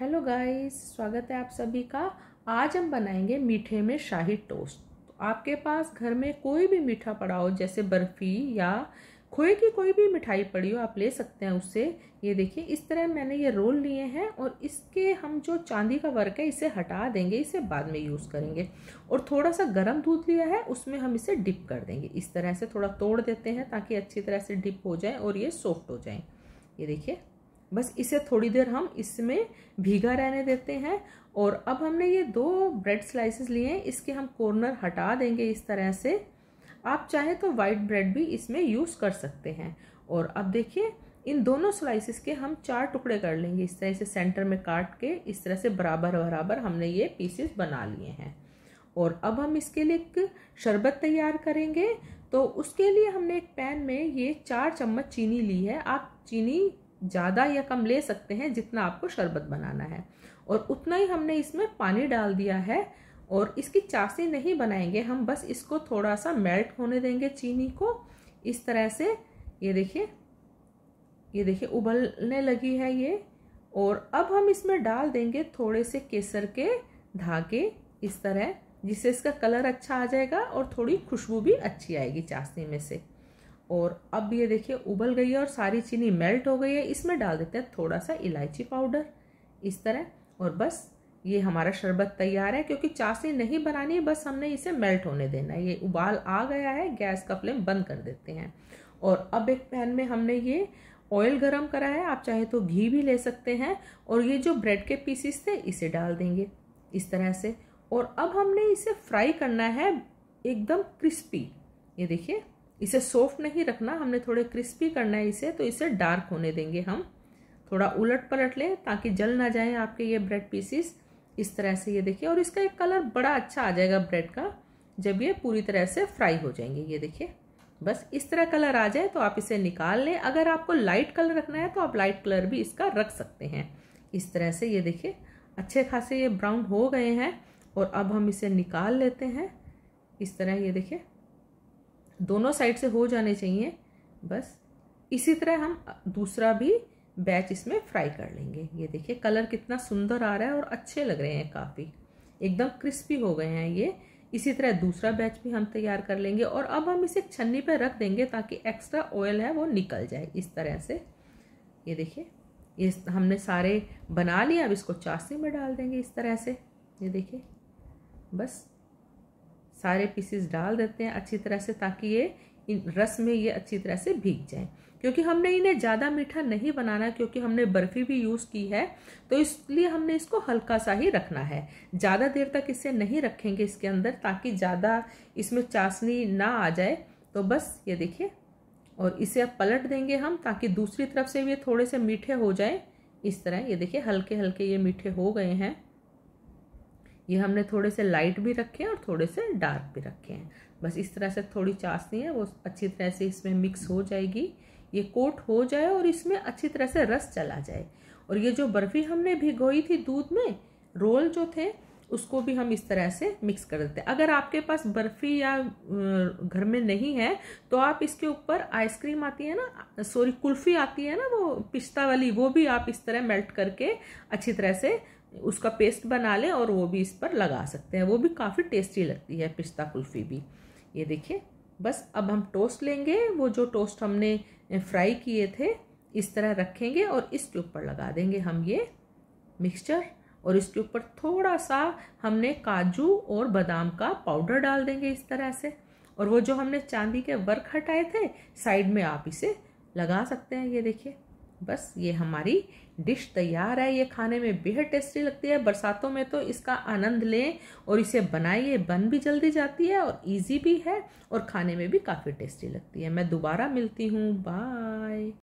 hello guys स्वागत है आप सभी का आज हम बनाएंगे मीठे में शाही टोस्ट तो आपके पास घर में कोई भी मीठा पड़ा हो जैसे बर्फ़ी या खोए की कोई भी मिठाई पड़ी हो आप ले सकते हैं उससे ये देखिए इस तरह मैंने ये रोल लिए हैं और इसके हम जो चांदी का वर्क है इसे हटा देंगे इसे बाद में यूज़ करेंगे और थोड़ा सा गर्म दूध लिया है उसमें हम इसे डिप कर देंगे इस तरह से थोड़ा तोड़ देते हैं ताकि अच्छी तरह से डिप हो जाए और ये सॉफ्ट हो जाए ये देखिए बस इसे थोड़ी देर हम इसमें भीगा रहने देते हैं और अब हमने ये दो ब्रेड स्लाइसेस लिए हैं इसके हम कॉर्नर हटा देंगे इस तरह से आप चाहें तो वाइट ब्रेड भी इसमें यूज़ कर सकते हैं और अब देखिए इन दोनों स्लाइसिस के हम चार टुकड़े कर लेंगे इस तरह से सेंटर में काट के इस तरह से बराबर बराबर हमने ये पीसेस बना लिए हैं और अब हम इसके लिए एक शरबत तैयार करेंगे तो उसके लिए हमने एक पैन में ये चार चम्मच चीनी ली है आप चीनी ज़्यादा या कम ले सकते हैं जितना आपको शरबत बनाना है और उतना ही हमने इसमें पानी डाल दिया है और इसकी चाशनी नहीं बनाएंगे हम बस इसको थोड़ा सा मेल्ट होने देंगे चीनी को इस तरह से ये देखिए ये देखिए उबलने लगी है ये और अब हम इसमें डाल देंगे थोड़े से केसर के धागे इस तरह जिससे इसका कलर अच्छा आ जाएगा और थोड़ी खुशबू भी अच्छी आएगी चाशनी में से और अब ये देखिए उबल गई है और सारी चीनी मेल्ट हो गई है इसमें डाल देते हैं थोड़ा सा इलायची पाउडर इस तरह और बस ये हमारा शरबत तैयार है क्योंकि चाशनी नहीं बनानी है बस हमने इसे मेल्ट होने देना है ये उबाल आ गया है गैस का फ्लेम बंद कर देते हैं और अब एक पैन में हमने ये ऑयल गरम करा है आप चाहे तो घी भी ले सकते हैं और ये जो ब्रेड के पीसीस थे इसे डाल देंगे इस तरह से और अब हमने इसे फ्राई करना है एकदम क्रिस्पी ये देखिए इसे सॉफ्ट नहीं रखना हमने थोड़े क्रिस्पी करना है इसे तो इसे डार्क होने देंगे हम थोड़ा उलट पलट लें ताकि जल ना जाए आपके ये ब्रेड पीसीस इस तरह से ये देखिए और इसका एक कलर बड़ा अच्छा आ जाएगा ब्रेड का जब ये पूरी तरह से फ्राई हो जाएंगे ये देखिए बस इस तरह कलर आ जाए तो आप इसे निकाल लें अगर आपको लाइट कलर रखना है तो आप लाइट कलर भी इसका रख सकते हैं इस तरह से ये देखिए अच्छे खासे ये ब्राउन हो गए हैं और अब हम इसे निकाल लेते हैं इस तरह ये देखिए दोनों साइड से हो जाने चाहिए बस इसी तरह हम दूसरा भी बैच इसमें फ्राई कर लेंगे ये देखिए कलर कितना सुंदर आ रहा है और अच्छे लग रहे हैं काफ़ी एकदम क्रिस्पी हो गए हैं ये इसी तरह दूसरा बैच भी हम तैयार कर लेंगे और अब हम इसे छन्नी पर रख देंगे ताकि एक्स्ट्रा ऑयल है वो निकल जाए इस तरह से ये देखिए ये हमने सारे बना लिए अब इसको चाशनी में डाल देंगे इस तरह से ये देखिए बस सारे पीसेस डाल देते हैं अच्छी तरह से ताकि ये इन रस में ये अच्छी तरह से भीग जाए क्योंकि हमने इन्हें ज़्यादा मीठा नहीं बनाना क्योंकि हमने बर्फ़ी भी यूज़ की है तो इसलिए हमने इसको हल्का सा ही रखना है ज़्यादा देर तक इसे नहीं रखेंगे इसके अंदर ताकि ज़्यादा इसमें चाशनी ना आ जाए तो बस ये देखिए और इसे अब पलट देंगे हम ताकि दूसरी तरफ से भी थोड़े से मीठे हो जाए इस तरह ये देखिए हल्के हल्के ये मीठे हो गए हैं ये हमने थोड़े से लाइट भी रखे हैं और थोड़े से डार्क भी रखे हैं बस इस तरह से थोड़ी चाशनी है वो अच्छी तरह से इसमें मिक्स हो जाएगी ये कोट हो जाए और इसमें अच्छी तरह से रस चला जाए और ये जो बर्फ़ी हमने भिगोई थी दूध में रोल जो थे उसको भी हम इस तरह से मिक्स कर देते हैं अगर आपके पास बर्फ़ी या घर में नहीं है तो आप इसके ऊपर आइसक्रीम आती है ना सॉरी कुल्फ़ी आती है ना वो पिस्ता वाली वो भी आप इस तरह मेल्ट करके अच्छी तरह से उसका पेस्ट बना लें और वो भी इस पर लगा सकते हैं वो भी काफ़ी टेस्टी लगती है पिस्ता कुल्फ़ी भी ये देखिए बस अब हम टोस्ट लेंगे वो जो टोस्ट हमने फ्राई किए थे इस तरह रखेंगे और इसके ऊपर लगा देंगे हम ये मिक्सचर और इसके ऊपर थोड़ा सा हमने काजू और बादाम का पाउडर डाल देंगे इस तरह से और वो जो हमने चांदी के वर्क हटाए थे साइड में आप इसे लगा सकते हैं ये देखिए बस ये हमारी डिश तैयार है ये खाने में बेहद टेस्टी लगती है बरसातों में तो इसका आनंद लें और इसे बनाइए बन भी जल्दी जाती है और इजी भी है और खाने में भी काफ़ी टेस्टी लगती है मैं दोबारा मिलती हूँ बाय